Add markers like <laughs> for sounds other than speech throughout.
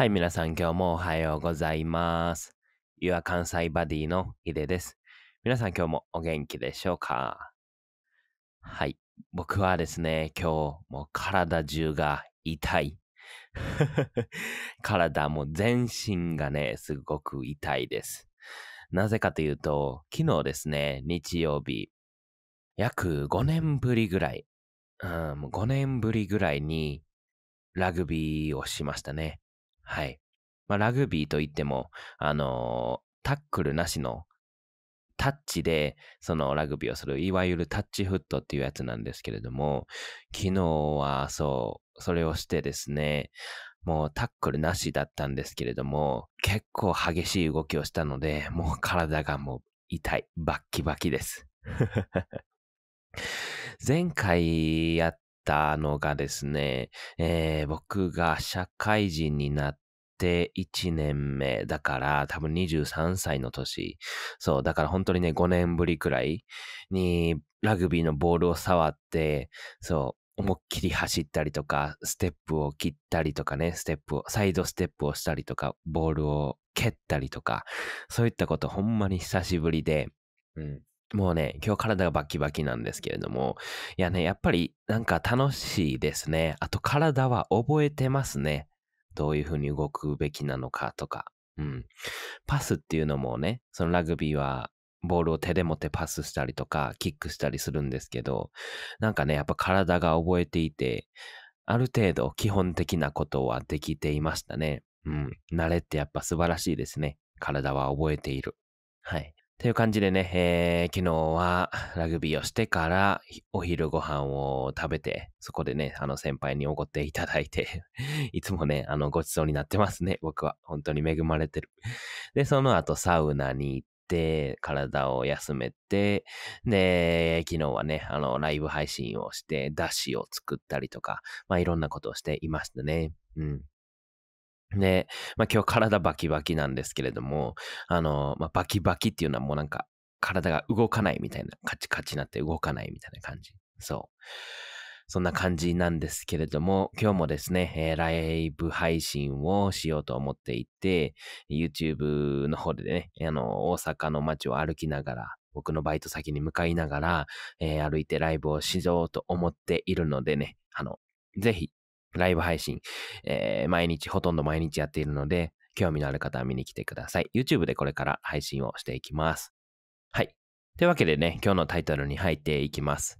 はい、皆さん今日もおはようございます。ゆあ関西バディのヒデです。皆さん今日もお元気でしょうかはい、僕はですね、今日も体中が痛い。<laughs> 体も全身がね、すごく痛いです。なぜかというと、昨日ですね、日曜日、約5年ぶりぐらい、うん、5年ぶりぐらいにラグビーをしましたね。はい。まあ、ラグビーといっても、あのー、タックルなしのタッチで、そのラグビーをする、いわゆるタッチフットっていうやつなんですけれども、昨日はそう、それをしてですね、もうタックルなしだったんですけれども、結構激しい動きをしたので、もう体がもう痛い。バッキバキです。<laughs> 前回やったのがですね、えー、僕が社会人になって、1年目だから多分23歳の年そうだから本当にね5年ぶりくらいにラグビーのボールを触ってそう思いっきり走ったりとか、ステップを切ったりとかね、ステップを、サイドステップをしたりとか、ボールを蹴ったりとか、そういったことほんまに久しぶりで、うん。もうね、今日体がバキバキなんですけれども、いやね、やっぱりなんか楽しいですね。あと体は覚えてますね。どういうふうに動くべきなのかとか。うん。パスっていうのもね、そのラグビーはボールを手で持ってパスしたりとか、キックしたりするんですけど、なんかね、やっぱ体が覚えていて、ある程度基本的なことはできていましたね。うん。慣れってやっぱ素晴らしいですね。体は覚えている。はい。という感じでね、えー、昨日はラグビーをしてからお昼ご飯を食べて、そこでね、あの先輩におごっていただいて <laughs> いつもね、あのごちそうになってますね、僕は。本当に恵まれてる。で、その後サウナに行って、体を休めて、で、昨日はね、あの、ライブ配信をして、だしを作ったりとか、まあ、いろんなことをしていましたね。うん。で、まあ、今日体バキバキなんですけれども、あの、まあ、バキバキっていうのはもうなんか体が動かないみたいな、カチカチになって動かないみたいな感じ。そう。そんな感じなんですけれども、今日もですね、えー、ライブ配信をしようと思っていて、YouTube の方でね、あの、大阪の街を歩きながら、僕のバイト先に向かいながら、えー、歩いてライブをしようと思っているのでね、あの、ぜひライブ配信、えー、毎日、ほとんど毎日やっているので、興味のある方は見に来てください。YouTube でこれから配信をしていきます。はい。というわけでね、今日のタイトルに入っていきます。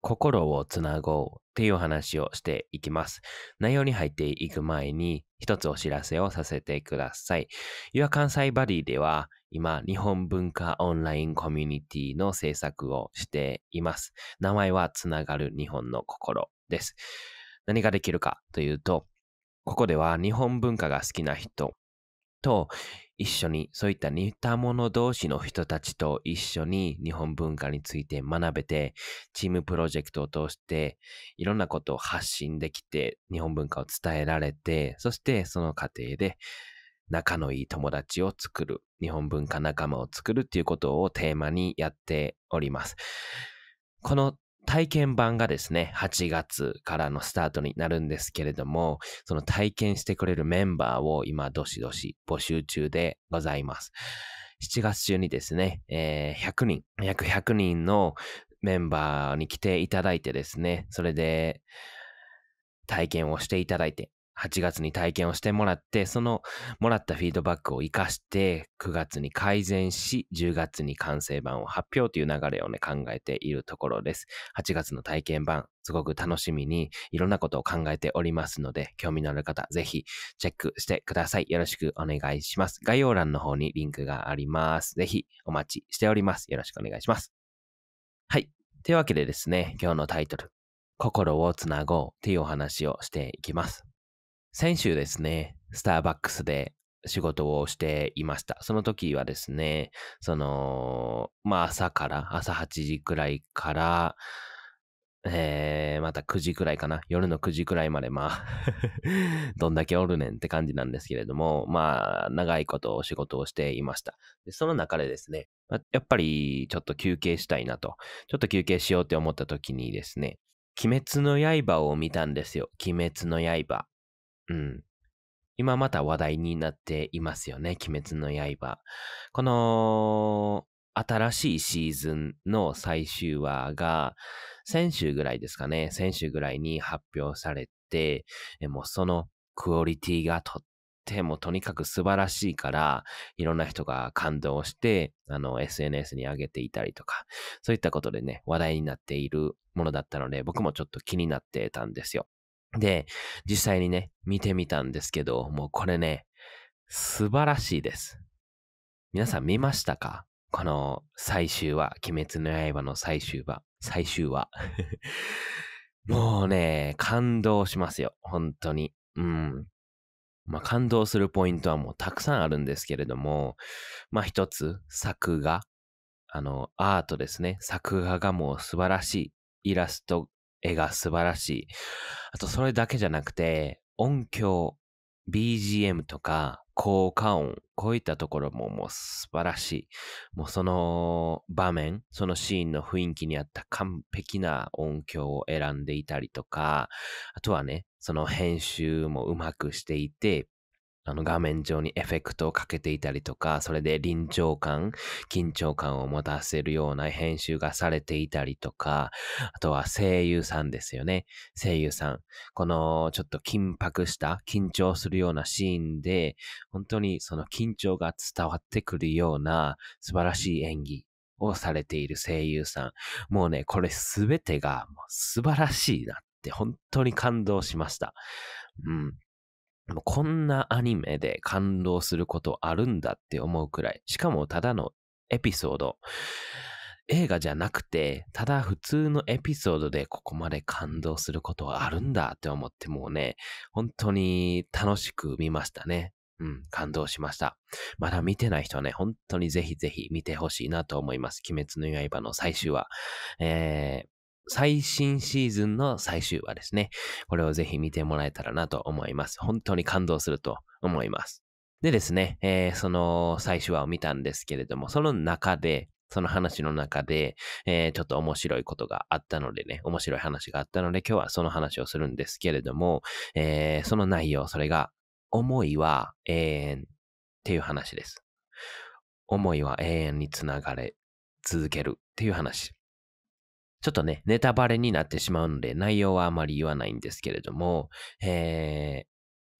心をつなごうっていう話をしていきます。内容に入っていく前に一つお知らせをさせてください。Your 関西バディでは今日本文化オンラインコミュニティの制作をしています。名前はつながる日本の心です。何ができるかというと、ここでは日本文化が好きな人と一緒に、そういった似た者同士の人たちと一緒に日本文化について学べて、チームプロジェクトを通して、いろんなことを発信できて、日本文化を伝えられて、そしてその過程で仲のいい友達を作る、日本文化仲間を作るっていうことをテーマにやっております。この体験版がですね、8月からのスタートになるんですけれども、その体験してくれるメンバーを今、どしどし募集中でございます。7月中にですね、えー、100人、約100人のメンバーに来ていただいてですね、それで体験をしていただいて、8月に体験をしてもらって、そのもらったフィードバックを活かして、9月に改善し、10月に完成版を発表という流れをね、考えているところです。8月の体験版、すごく楽しみに、いろんなことを考えておりますので、興味のある方、ぜひチェックしてください。よろしくお願いします。概要欄の方にリンクがあります。ぜひお待ちしております。よろしくお願いします。はい。というわけでですね、今日のタイトル、心をつなごうというお話をしていきます。先週ですね、スターバックスで仕事をしていました。その時はですね、その、まあ朝から、朝8時くらいから、えー、また9時くらいかな。夜の9時くらいまで、まあ <laughs> どんだけおるねんって感じなんですけれども、まあ、長いことお仕事をしていました。でその中でですね、やっぱりちょっと休憩したいなと、ちょっと休憩しようって思った時にですね、鬼滅の刃を見たんですよ。鬼滅の刃。うん。今また話題になっていますよね、鬼滅の刃。この、新しいシーズンの最終話が、先週ぐらいですかね、先週ぐらいに発表されて、もうそのクオリティがとってもとにかく素晴らしいから、いろんな人が感動して、あの、SNS に上げていたりとか、そういったことでね、話題になっているものだったので、僕もちょっと気になってたんですよ。で、実際にね、見てみたんですけど、もうこれね、素晴らしいです。皆さん見ましたかこの最終話、鬼滅の刃の最終話、最終話。<laughs> もうね、感動しますよ。本当に。うん。まあ、感動するポイントはもうたくさんあるんですけれども、まあ一つ、作画。あの、アートですね。作画がもう素晴らしい。イラスト絵が素晴らしい。あと、それだけじゃなくて、音響、BGM とか、効果音、こういったところももう素晴らしい。もうその場面、そのシーンの雰囲気に合った完璧な音響を選んでいたりとか、あとはね、その編集もうまくしていて、あの画面上にエフェクトをかけていたりとか、それで臨場感、緊張感を持たせるような編集がされていたりとか、あとは声優さんですよね。声優さん。このちょっと緊迫した、緊張するようなシーンで、本当にその緊張が伝わってくるような素晴らしい演技をされている声優さん。もうね、これすべてが素晴らしいなって本当に感動しました。うん。もこんなアニメで感動することあるんだって思うくらい、しかもただのエピソード。映画じゃなくて、ただ普通のエピソードでここまで感動することはあるんだって思ってもうね、本当に楽しく見ましたね。うん、感動しました。まだ見てない人はね、本当にぜひぜひ見てほしいなと思います。鬼滅の刃の最終話。えー、最新シーズンの最終話ですね。これをぜひ見てもらえたらなと思います。本当に感動すると思います。でですね、えー、その最終話を見たんですけれども、その中で、その話の中で、えー、ちょっと面白いことがあったのでね、面白い話があったので、今日はその話をするんですけれども、えー、その内容、それが、思いは永遠っていう話です。思いは永遠につながれ続けるっていう話。ちょっとね、ネタバレになってしまうので、内容はあまり言わないんですけれども、えー、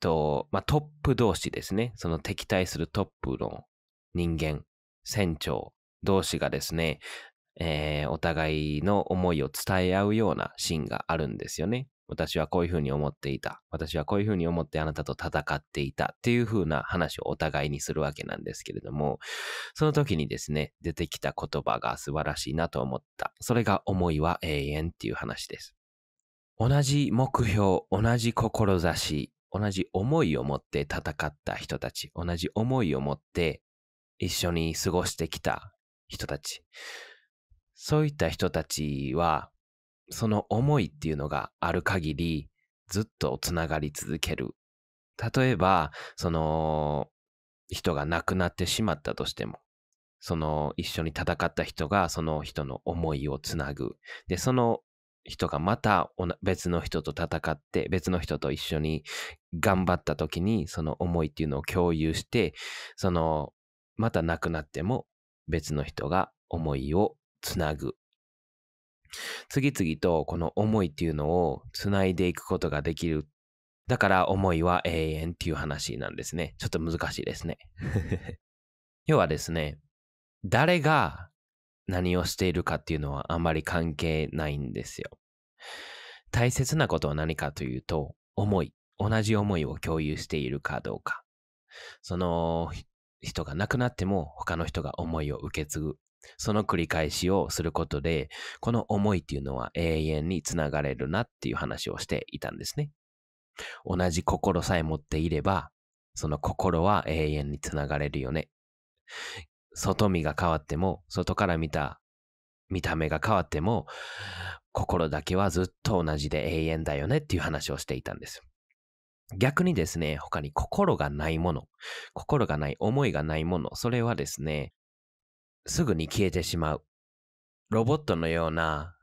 と、まあ、トップ同士ですね、その敵対するトップの人間、船長同士がですね、えー、お互いの思いを伝え合うようなシーンがあるんですよね。私はこういうふうに思っていた。私はこういうふうに思ってあなたと戦っていた。っていうふうな話をお互いにするわけなんですけれども、その時にですね、出てきた言葉が素晴らしいなと思った。それが思いは永遠っていう話です。同じ目標、同じ志、同じ思いを持って戦った人たち、同じ思いを持って一緒に過ごしてきた人たち、そういった人たちはその思いっていうのがある限り、ずっとつながり続ける。例えば、その、人が亡くなってしまったとしても、その一緒に戦った人がその人の思いをつなぐ。で、その人がまた別の人と戦って、別の人と一緒に頑張った時に、その思いっていうのを共有して、その、また亡くなっても別の人が思いをつなぐ。次々とこの思いっていうのをつないでいくことができる。だから思いは永遠っていう話なんですね。ちょっと難しいですね。<laughs> 要はですね、誰が何をしているかっていうのはあまり関係ないんですよ。大切なことは何かというと、思い、同じ思いを共有しているかどうか。その人が亡くなっても他の人が思いを受け継ぐ。その繰り返しをすることで、この思いっていうのは永遠につながれるなっていう話をしていたんですね。同じ心さえ持っていれば、その心は永遠につながれるよね。外見が変わっても、外から見た見た目が変わっても、心だけはずっと同じで永遠だよねっていう話をしていたんです。逆にですね、他に心がないもの、心がない、思いがないもの、それはですね、すぐに消えてしまう。ロボットのような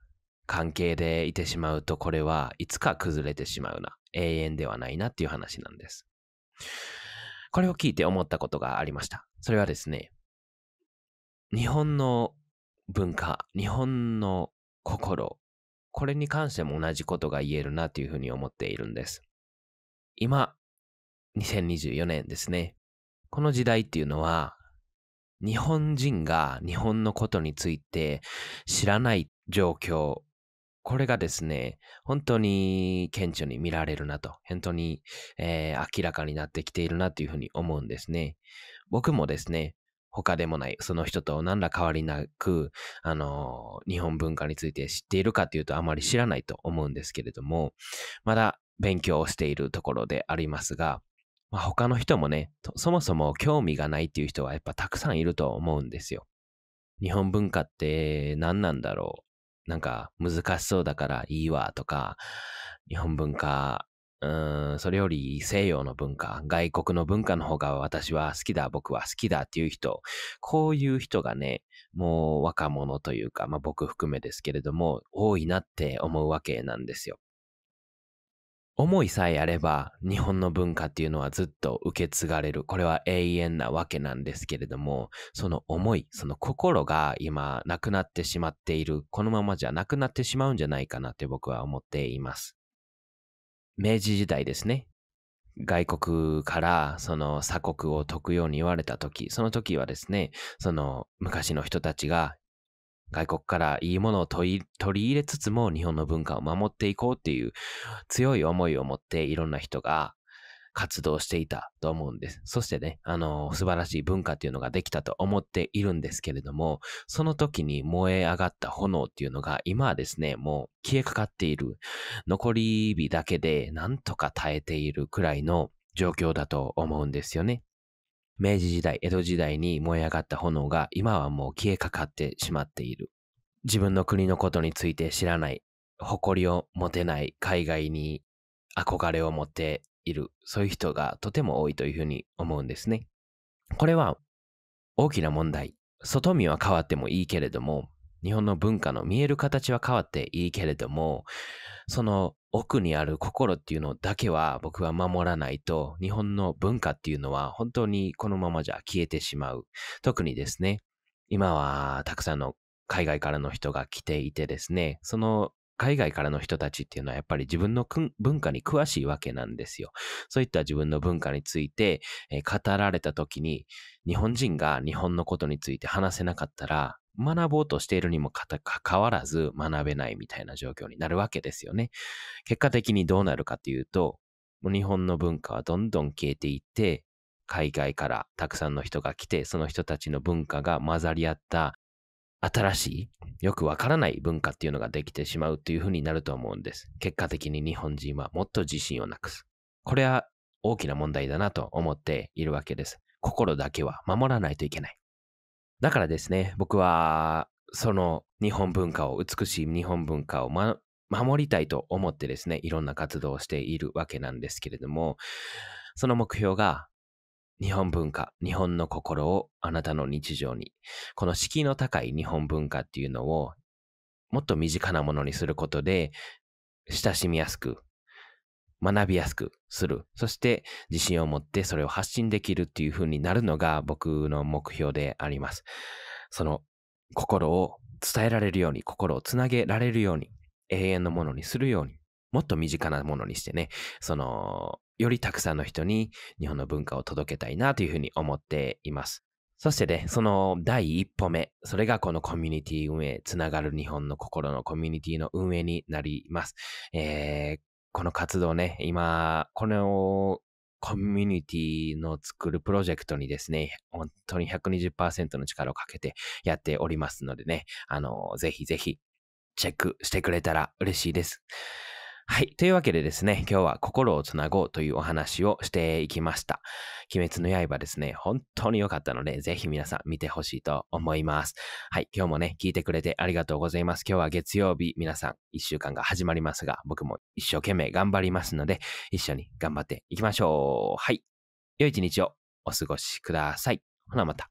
関係でいてしまうと、これはいつか崩れてしまうな。永遠ではないなっていう話なんです。これを聞いて思ったことがありました。それはですね、日本の文化、日本の心、これに関しても同じことが言えるなというふうに思っているんです。今、2024年ですね。この時代っていうのは、日本人が日本のことについて知らない状況、これがですね、本当に顕著に見られるなと、本当に、えー、明らかになってきているなというふうに思うんですね。僕もですね、他でもない、その人と何ら変わりなく、あの、日本文化について知っているかというとあまり知らないと思うんですけれども、まだ勉強をしているところでありますが、まあ、他の人もね、そもそも興味がないっていう人はやっぱたくさんいると思うんですよ。日本文化って何なんだろうなんか難しそうだからいいわとか、日本文化、うん、それより西洋の文化、外国の文化の方が私は好きだ、僕は好きだっていう人、こういう人がね、もう若者というか、まあ僕含めですけれども、多いなって思うわけなんですよ。思いさえあれば日本の文化っていうのはずっと受け継がれるこれは永遠なわけなんですけれどもその思いその心が今なくなってしまっているこのままじゃなくなってしまうんじゃないかなって僕は思っています明治時代ですね外国からその鎖国を解くように言われた時その時はですねその昔の人たちが外国からいいものを取り入れつつも日本の文化を守っていこうっていう強い思いを持っていろんな人が活動していたと思うんです。そしてね、あの、素晴らしい文化っていうのができたと思っているんですけれども、その時に燃え上がった炎っていうのが今はですね、もう消えかかっている。残り火だけでなんとか耐えているくらいの状況だと思うんですよね。明治時代、江戸時代に燃え上がった炎が今はもう消えかかってしまっている。自分の国のことについて知らない、誇りを持てない海外に憧れを持っている、そういう人がとても多いというふうに思うんですね。これは大きな問題。外見は変わってもいいけれども、日本の文化の見える形は変わっていいけれども、その奥にある心っていうのだけは僕は守らないと、日本の文化っていうのは本当にこのままじゃ消えてしまう。特にですね、今はたくさんの海外からの人が来ていてですね、その海外からの人たちっていうのはやっぱり自分の文化に詳しいわけなんですよ。そういった自分の文化について、えー、語られた時に日本人が日本のことについて話せなかったら学ぼうとしているにもかかわらず学べないみたいな状況になるわけですよね。結果的にどうなるかというと、日本の文化はどんどん消えていって、海外からたくさんの人が来て、その人たちの文化が混ざり合った新しい、よくわからない文化っていうのができてしまうっていうふうになると思うんです。結果的に日本人はもっと自信をなくす。これは大きな問題だなと思っているわけです。心だけは守らないといけない。だからですね、僕は、その日本文化を、美しい日本文化を、ま、守りたいと思ってですね、いろんな活動をしているわけなんですけれども、その目標が、日本文化、日本の心をあなたの日常に、この敷居の高い日本文化っていうのを、もっと身近なものにすることで、親しみやすく、学びやすくする。そして自信を持ってそれを発信できるっていう風になるのが僕の目標であります。その心を伝えられるように、心をつなげられるように、永遠のものにするように、もっと身近なものにしてね、その、よりたくさんの人に日本の文化を届けたいなというふうに思っています。そしてね、その第一歩目、それがこのコミュニティ運営、つながる日本の心のコミュニティの運営になります。えー、この活動ね、今、このコミュニティの作るプロジェクトにですね、本当に120%の力をかけてやっておりますのでね、あの、ぜひぜひチェックしてくれたら嬉しいです。はい。というわけでですね、今日は心をつなごうというお話をしていきました。鬼滅の刃ですね、本当に良かったので、ぜひ皆さん見てほしいと思います。はい。今日もね、聞いてくれてありがとうございます。今日は月曜日、皆さん一週間が始まりますが、僕も一生懸命頑張りますので、一緒に頑張っていきましょう。はい。良い一日をお過ごしください。ほなまた。